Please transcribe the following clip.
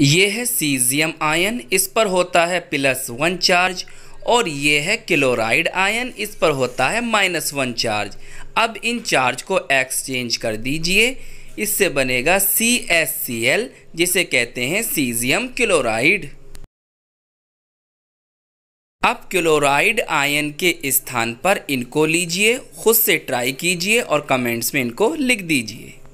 ये है caesium ion इस पर होता है प्लस वन चार्ज और ये है क्लोराइड आयन इस पर होता है माइनस वन चार्ज अब इन चार्ज को एक्सचेंज कर दीजिए इससे बनेगा सी एस सी एल जिसे कहते हैं सीजियम क्लोराइड अब क्लोराइड आयन के स्थान पर इनको लीजिए खुद से ट्राई कीजिए और कमेंट्स में इनको लिख दीजिए